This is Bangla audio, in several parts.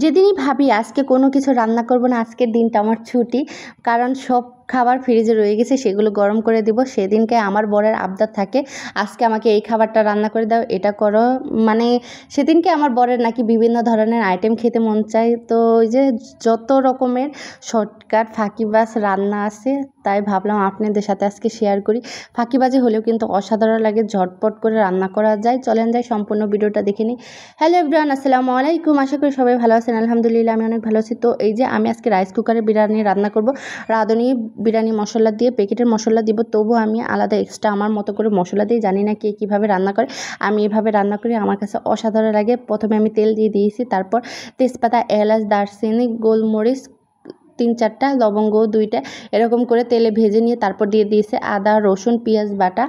যেদিনই ভাবি আজকে কোনো কিছু রান্না করব না আজকের দিনটা আমার ছুটি কারণ সব খাবার ফ্রিজে রয়ে গেছে সেগুলো গরম করে দিব সেদিনকে আমার বরের আবদার থাকে আজকে আমাকে এই খাবারটা রান্না করে দাও এটা করো মানে সেদিনকে আমার বরের নাকি বিভিন্ন ধরনের আইটেম খেতে মন চায় তো ওই যে যত রকমের শর্টকাট ফাঁকিবাজ রান্না আছে তাই ভাবলাম আপনাদের সাথে আজকে শেয়ার করি ফাঁকিবাজি হলেও কিন্তু অসাধারণ লাগে ঝটপট করে রান্না করা যায় চলেন যায় সম্পূর্ণ ভিডিওটা দেখে নিই হ্যালো এভরিওয়ান আসসালামু আলাইকুম আশা করি সবাই ভালো আছেন আলহামদুলিল্লাহ আমি অনেক ভালো আছি তো এই যে আমি আজকে রাইস কুকারে বিরিয়ানি রান্না করব রাঁধুনি বিরিয়ানি মশলা দিয়ে প্যাকেটের মশলা দিব তবু আমি আলাদা এক্সট্রা আমার মতো করে মশলা দিয়ে জানি না কে কীভাবে রান্না করে আমি এভাবে রান্না করি আমার কাছে অসাধারণ লাগে প্রথমে আমি তেল দিয়ে দিয়েছি তারপর তেজপাতা এলাচ দারচিনি গোলমরিচ তিন চারটা লবঙ্গ দুইটা এরকম করে তেলে ভেজে নিয়ে তারপর দিয়ে দিয়েছে আদা রসুন পেঁয়াজ বাটা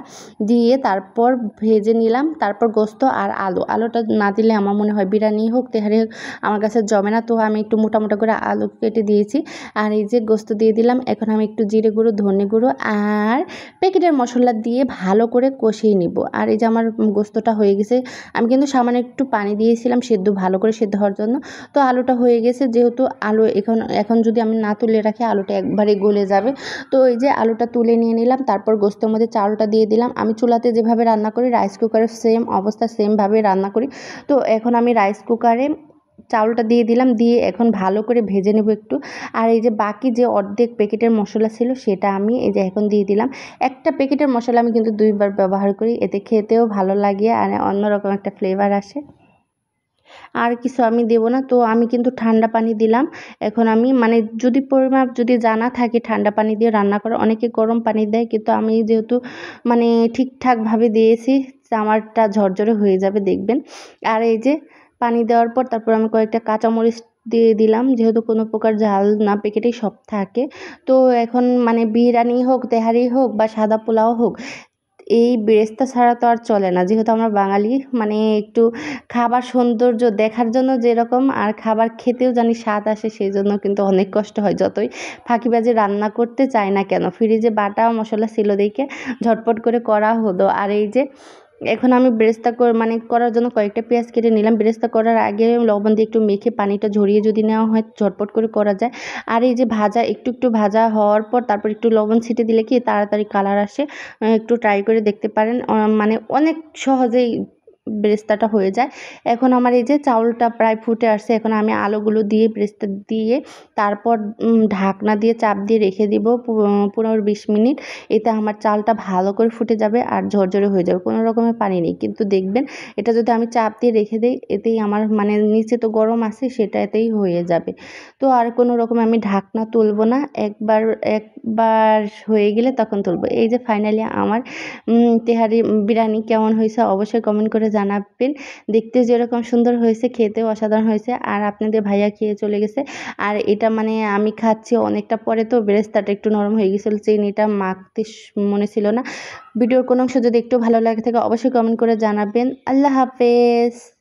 দিয়ে তারপর ভেজে নিলাম তারপর গোস্ত আর আলু আলুটা না দিলে আমার মনে হয় বিরিয়ানি হোক তেহারি হোক আমার কাছে জমে না তো আমি একটু মোটা মোটা করে আলু কেটে দিয়েছি আর এই যে গোস্ত দিয়ে দিলাম এখন আমি একটু জিরে গুঁড়ো ধনে গুঁড়ো আর প্যাকেটের মশলা দিয়ে ভালো করে কষিয়ে নিব আর এই যে আমার গোস্তটা হয়ে গেছে আমি কিন্তু সামান্য একটু পানি দিয়েছিলাম সেদ্ধ ভালো করে সেদ্ধ হওয়ার জন্য তো আলুটা হয়ে গেছে যেহেতু আলু এখন এখন যদি আমি না তুলে রাখে আলুটা একবারে গলে যাবে তো এই যে আলুটা তুলে নিয়ে নিলাম তারপর গোস্তের মধ্যে চালটা দিয়ে দিলাম আমি চুলাতে যেভাবে রান্না করি রাইস কুকারে সেম অবস্থা সেমভাবে রান্না করি তো এখন আমি রাইস কুকারে চাউলটা দিয়ে দিলাম দিয়ে এখন ভালো করে ভেজে নেব একটু আর এই যে বাকি যে অর্ধেক প্যাকেটের মশলা ছিল সেটা আমি এই যে এখন দিয়ে দিলাম একটা প্যাকেটের মশলা আমি কিন্তু দুইবার ব্যবহার করি এতে খেতেও ভালো লাগে আর অন্যরকম একটা ফ্লেভার আসে আর কিছু আমি দেব না তো আমি কিন্তু ঠান্ডা পানি দিলাম এখন আমি মানে যদি পরিমাপ যদি জানা থাকে ঠান্ডা পানি দিয়ে রান্না করা অনেকে গরম পানি দেয় কিন্তু আমি যেহেতু মানে ঠিকঠাকভাবে দিয়েছি চামারটা ঝরঝরে হয়ে যাবে দেখবেন আর এই যে পানি দেওয়ার পর তারপর আমি কয়েকটা কাঁচামরিচ দিয়ে দিলাম যেহেতু কোনো প্রকার ঝাল না প্যাকেটেই সব থাকে তো এখন মানে বিরিয়ানি হোক তেহারি হোক বা সাদা পোলাও হোক এই বেরেস্তা ছাড়া তো আর চলে না যেহেতু আমরা বাঙালি মানে একটু খাবার সৌন্দর্য দেখার জন্য যেরকম আর খাবার খেতেও জানি স্বাদ আসে সেই জন্য কিন্তু অনেক কষ্ট হয় যতই ফাঁকিবাজে রান্না করতে চায় না কেন ফ্রিজে বাটা মশলা ছিল দেখে ঝটপট করে করা হলো আর এই যে এখন আমি করে মানে করার জন্য কয়েকটা পেঁয়াজ কেটে নিলাম বেরেস্তা করার আগে লবণ দিয়ে একটু মেখে পানিটা ঝরিয়ে যদি নেওয়া হয় ঝটপট করে করা যায় আর এই যে ভাজা একটু একটু ভাজা হওয়ার পর তারপর একটু লবণ ছিটে দিলে কি তাড়াতাড়ি কালার আসে একটু ট্রাই করে দেখতে পারেন মানে অনেক সহজেই ব্রেস্তাটা হয়ে যায় এখন আমার এই যে চাউলটা প্রায় ফুটে আসছে এখন আমি আলুগুলো দিয়ে ব্রেস্তা দিয়ে তারপর ঢাকনা দিয়ে চাপ দিয়ে রেখে দিব পনেরো বিশ মিনিট এতে আমার চালটা ভালো করে ফুটে যাবে আর ঝরঝরে হয়ে যাবে কোনো রকমের পানি নেই কিন্তু দেখবেন এটা যদি আমি চাপ দিয়ে রেখে দিই এতেই আমার মানে নিচে তো গরম আছে সেটা এতেই হয়ে যাবে তো আর কোনো রকম আমি ঢাকনা তুলবো না একবার একবার হয়ে গেলে তখন তুলবো এই যে ফাইনালি আমার তেহারি বিরিয়ানি কেমন হয়েছে অবশ্যই কমেন্ট করে জানাবেন দেখতে যেরকম সুন্দর হয়েছে খেতেও অসাধারণ হয়েছে আর আপনাদের ভাইয়া খেয়ে চলে গেছে আর এটা মানে আমি খাচ্ছি অনেকটা পরে তো বেরেস্তাটা একটু নরম হয়ে গেছিলো চিনিটা মাখতে মনে ছিল না ভিডিওর কোনো অংশ যদি একটু ভালো লাগে থাকে অবশ্যই কমেন্ট করে জানাবেন আল্লাহ হাফেজ